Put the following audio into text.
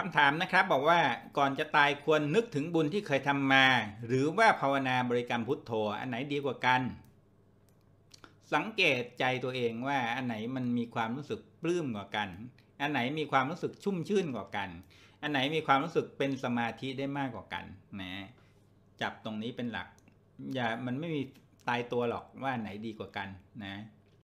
คำถามนะครับบอกว่าก่อนจะตายควรนึกถึงบุญที่เคยทำมา หรือว่าภาวนาบริกรรมพุทโธ อันไหนดีกว่ากัน สังเกตใจตัวเองว่า อันไหนมันมีความรู้สึกปลื้มกว่ากัน อันไหนมีความรู้สึกชุ่มชื่นกว่ากัน อันไหนมีความรู้สึกเป็นสมาธิได้มากกว่ากันนะจับตรงนี้เป็นหลัก อย่ามันไม่มีตายตัวหรอกว่าไหนดีกว่ากันนะ